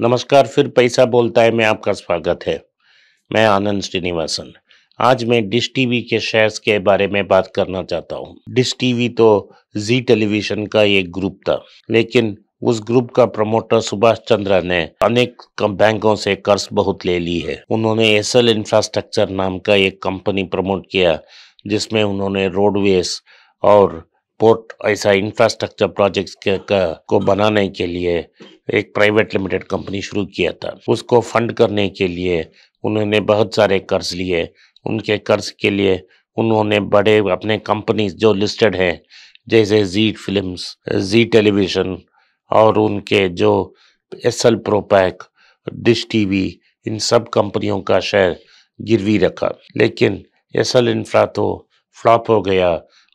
नमस्कार फिर पैसा बोलता है मैं आपका स्वागत है मैं आनंद श्रीनिवासन आज मैं डिश टीवी के शेयर्स के बारे में बात करना चाहता हूँ डिश टीवी तो जी टेलीविजन का एक ग्रुप था लेकिन उस ग्रुप का प्रमोटर सुभाष चंद्र ने अनेक बैंकों से कर्ज बहुत ले ली है उन्होंने एल इंफ्रास्ट्रक्चर नाम का एक कंपनी प्रमोट किया जिसमें उन्होंने रोडवेज और पोर्ट ऐसा इंफ्रास्ट्रक्चर प्रोजेक्ट्स के का, को बनाने के लिए एक प्राइवेट लिमिटेड कंपनी शुरू किया था उसको फंड करने के लिए उन्होंने बहुत सारे कर्ज लिए उनके कर्ज के लिए उन्होंने बड़े अपने कंपनीज जो लिस्टेड हैं जैसे जी फिल्म्स जी टेलीविज़न और उनके जो Essel Propack Dish TV इन सब कंपनियों का शेयर गिरवी रखा लेकिन एस एल इंफ्रा तो फ्लॉप हो गया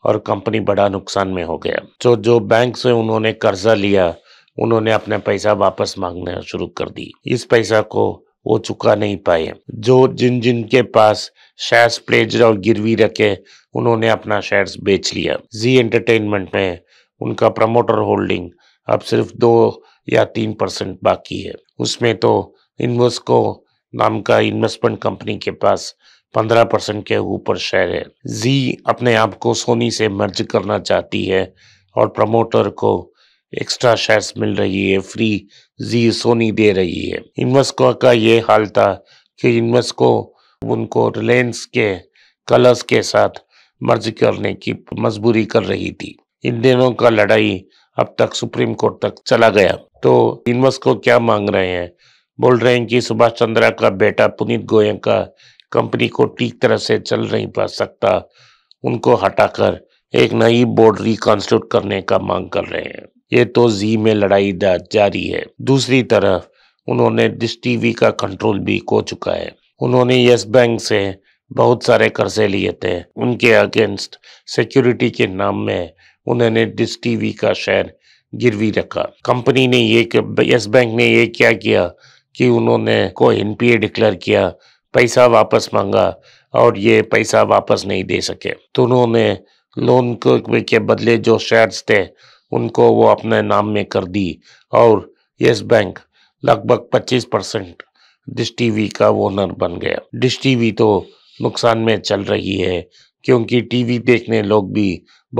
और कंपनी बड़ा नुकसान में हो गया तो जो बैंक से उन्होंने कर्जा लिया उन्होंने अपना पैसा वापस मांगना शुरू कर दी इस पैसा को वो चुका नहीं पाए जो जिन जिन के पास शेयर्स प्लेज और गिरवी रखे उन्होंने अपना शेयर्स बेच लिया जी एंटरटेनमेंट में उनका प्रमोटर होल्डिंग अब सिर्फ दो या तीन परसेंट बाकी है उसमें तो इन्वेस्को नाम का इन्वेस्टमेंट कंपनी के पास पंद्रह परसेंट के ऊपर शेयर है जी अपने आप को सोनी से मर्ज करना चाहती है और प्रमोटर को एक्स्ट्रा शेयर्स मिल रही है फ्री जी सोनी दे रही है इन्वेस्को का ये हाल था कि इन्वेस्को उनको रिलायंस के कलर्स के साथ मर्ज करने की मजबूरी कर रही थी इन दिनों का लड़ाई अब तक सुप्रीम कोर्ट तक चला गया तो इन्वेस्को क्या मांग रहे हैं बोल रहे हैं कि सुभाष चंद्रा का बेटा पुनीत गोयंका कंपनी को ठीक तरह से चल नहीं पा सकता उनको हटाकर एक नई बोर्ड रिकॉन्स्टिट्यूट करने का मांग कर रहे हैं ये तो जी में लड़ाई जारी है दूसरी तरफ उन्होंने डिश टीवी का कंट्रोल भी खो चुका है उन्होंने यस बैंक से बहुत सारे कर्जे लिए थे उनके अगेंस्ट सिक्योरिटी के नाम में उन्होंने डिश टीवी का शेयर गिरवी रखा कंपनी ने ये यस बैंक ने ये क्या किया कि उन्होंने को एनपीए डिक्लेयर किया पैसा वापस मांगा और ये पैसा वापस नहीं दे सके तो उन्होंने लोन के बदले जो शेयर्स थे उनको वो अपने नाम में कर दी और यस बैंक लगभग 25 परसेंट डिश टीवी का ओनर बन गया डिश टीवी तो नुकसान में चल रही है क्योंकि टीवी देखने लोग भी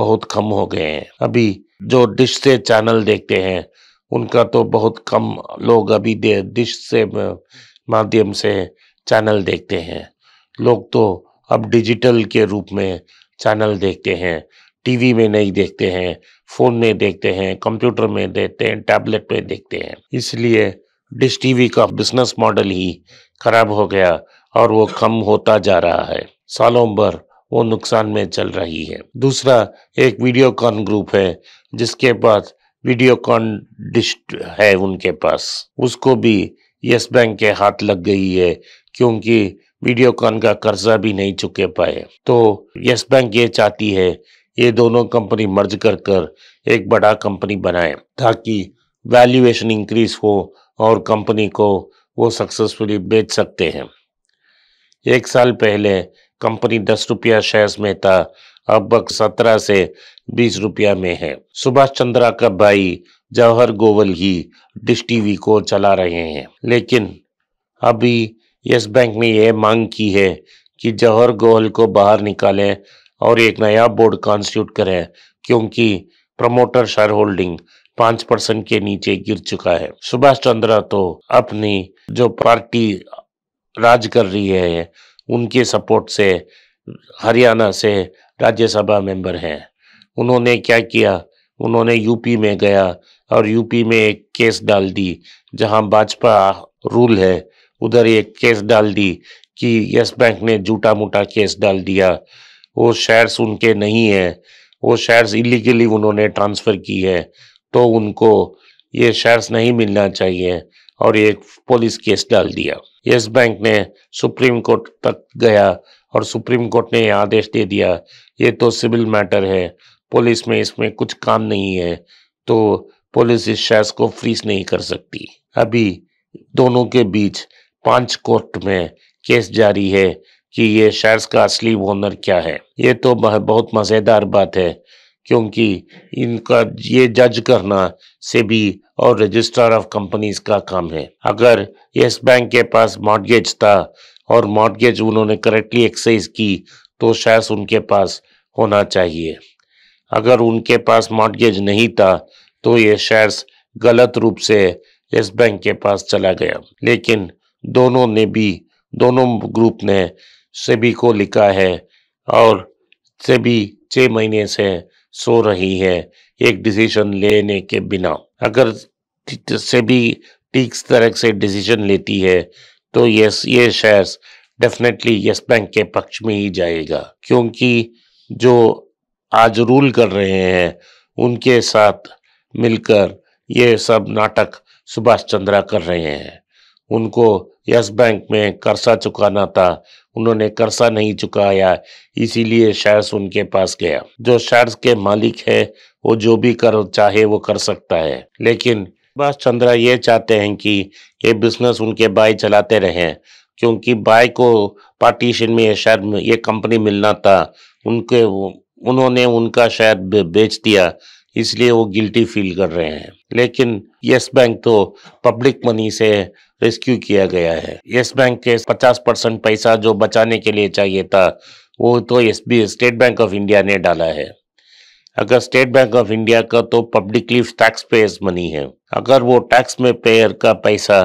बहुत कम हो गए हैं अभी जो डिश से चैनल देखते हैं उनका तो बहुत कम लोग अभी दे डिश से माध्यम से चैनल देखते हैं लोग तो अब डिजिटल के रूप में चैनल देखते हैं टीवी में नहीं देखते हैं फ़ोन में देखते हैं कंप्यूटर में देखते हैं टैबलेट में देखते हैं इसलिए डिश टीवी का बिजनेस मॉडल ही खराब हो गया और वो कम होता जा रहा है सालों भर वो नुकसान में चल रही है दूसरा एक वीडियो कॉन ग्रुप है जिसके पास कॉन डिश है उनके पास उसको भी यस बैंक के हाथ लग गई है क्योंकि वीडियो कॉन का कर्जा भी नहीं चुके पाए तो यस बैंक ये चाहती है ये दोनों कंपनी मर्ज कर कर एक बड़ा कंपनी बनाए ताकि वैल्यूएशन इंक्रीज हो और कंपनी को वो सक्सेसफुली बेच सकते हैं एक साल पहले कंपनी दस रुपया शेयर्स में था अब सत्रह से बीस रुपया में है सुभाष चंद्रा का भाई जवाहर गोवल ही डिश टीवी को चला रहे हैं लेकिन अभी यस बैंक ने यह मांग की है कि जौहर गोवल को बाहर निकालें और एक नया बोर्ड कॉन्स्टिट्यूट करें क्योंकि प्रमोटर शेयर होल्डिंग पांच परसेंट के नीचे गिर चुका है सुभाष चंद्र तो अपनी जो पार्टी राज कर रही है उनके सपोर्ट से हरियाणा से राज्यसभा मेंबर हैं उन्होंने क्या किया उन्होंने यूपी में गया और यूपी में एक केस डाल दी जहां भाजपा रूल है उधर एक केस डाल दी कि यस बैंक ने झूठा मूठा केस डाल दिया वो शेयर्स उनके नहीं है वो शेयर्स इलीगली उन्होंने ट्रांसफ़र की है तो उनको ये शेयर्स नहीं मिलना चाहिए और एक पुलिस केस डाल दिया यस बैंक ने सुप्रीम कोर्ट तक गया और सुप्रीम कोर्ट ने आदेश दे दिया ये तो सिविल मैटर है पुलिस में इसमें कुछ काम नहीं है तो पुलिस इस शेयर्स को फ्रीज नहीं कर सकती अभी दोनों के बीच पांच कोर्ट में केस जारी है कि ये शेयर्स का असली ओनर क्या है ये तो बहुत मज़ेदार बात है क्योंकि इनका ये जज करना से भी और रजिस्ट्रार ऑफ कंपनीज का काम है अगर यस बैंक के पास मॉडगेज था और मॉडगेज उन्होंने करेक्टली एक्सरसाइज की तो शेयर्स उनके पास होना चाहिए अगर उनके पास मॉडगेज नहीं था तो ये शेयर्स गलत रूप से यस बैंक के पास चला गया लेकिन दोनों ने भी दोनों ग्रुप ने सभी को लिखा है और सभी छः महीने से सो रही है एक डिसीजन लेने के बिना अगर सभी ठीक तरह से डिसीजन लेती है तो ये ये शेयर्स डेफिनेटली यस बैंक के पक्ष में ही जाएगा क्योंकि जो आज रूल कर रहे हैं उनके साथ मिलकर ये सब नाटक सुभाष चंद्रा कर रहे हैं उनको यस बैंक में कर्जा चुकाना था उन्होंने कर्जा नहीं चुकाया इसीलिए शेयर्स उनके पास गया जो शेयर्स के मालिक है वो जो भी कर चाहे वो कर सकता है लेकिन सुभाष चंद्रा ये चाहते हैं कि ये बिजनेस उनके भाई चलाते रहें क्योंकि भाई को पार्टीशन में ये शेयर ये कंपनी मिलना था उनके उन्होंने उनका शेयर बेच दिया इसलिए वो गिल्टी फील कर रहे हैं लेकिन यस बैंक तो पब्लिक मनी से रेस्क्यू किया गया है यस बैंक के 50 परसेंट पैसा जो बचाने के लिए चाहिए था वो तो एस स्टेट बैंक ऑफ इंडिया ने डाला है अगर स्टेट बैंक ऑफ इंडिया का तो पब्लिकली टैक्स पेयर्स मनी है अगर वो टैक्स में पेयर का पैसा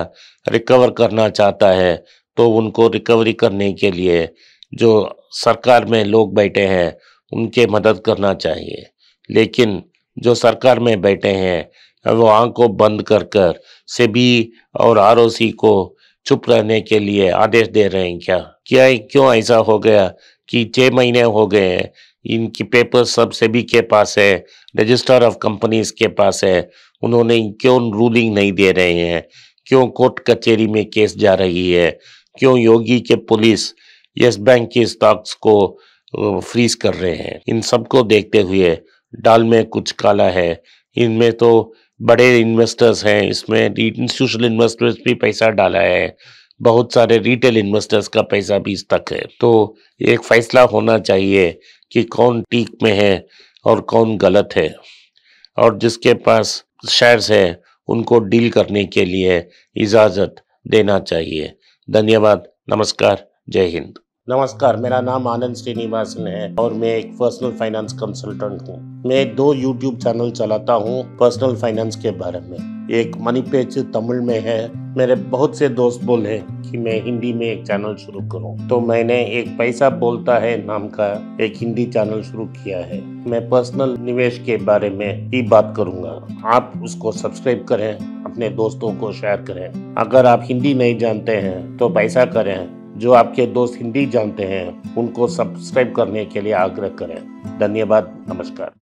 रिकवर करना चाहता है तो उनको रिकवरी करने के लिए जो सरकार में लोग बैठे हैं उनके मदद करना चाहिए लेकिन जो सरकार में बैठे हैं वो आँख को बंद कर कर सेबी और आर को चुप रहने के लिए आदेश दे रहे हैं क्या क्या क्यों ऐसा हो गया कि छः महीने हो गए हैं इनकी पेपर सब सेबी के पास है रजिस्टर ऑफ कंपनीज के पास है उन्होंने क्यों रूलिंग नहीं दे रहे हैं क्यों कोर्ट कचहरी में केस जा रही है क्यों योगी के पुलिस यस बैंक के स्टॉक्स को फ्रीज कर रहे हैं इन सबको देखते हुए डाल में कुछ काला है इनमें तो बड़े इन्वेस्टर्स हैं इसमें इंस्टीट्यूशनल इन्वेस्टर्स भी पैसा डाला है बहुत सारे रिटेल इन्वेस्टर्स का पैसा भी इस तक है तो एक फैसला होना चाहिए कि कौन ठीक में है और कौन गलत है और जिसके पास शेयर्स है उनको डील करने के लिए इजाज़त देना चाहिए धन्यवाद नमस्कार जय हिंद नमस्कार मेरा नाम आनंद श्रीनिवासन है और मैं एक पर्सनल फाइनेंस कंसल्टेंट हूँ मैं दो यूट्यूब चैनल चलाता हूँ पर्सनल फाइनेंस के बारे में एक मनी पेज तमिल में है मेरे बहुत से दोस्त बोले कि मैं हिंदी में एक चैनल शुरू करूं तो मैंने एक पैसा बोलता है नाम का एक हिंदी चैनल शुरू किया है मैं पर्सनल निवेश के बारे में ही बात करूंगा आप उसको सब्सक्राइब करें अपने दोस्तों को शेयर करें अगर आप हिंदी नहीं जानते हैं तो पैसा करें जो आपके दोस्त हिंदी जानते हैं उनको सब्सक्राइब करने के लिए आग्रह करें धन्यवाद नमस्कार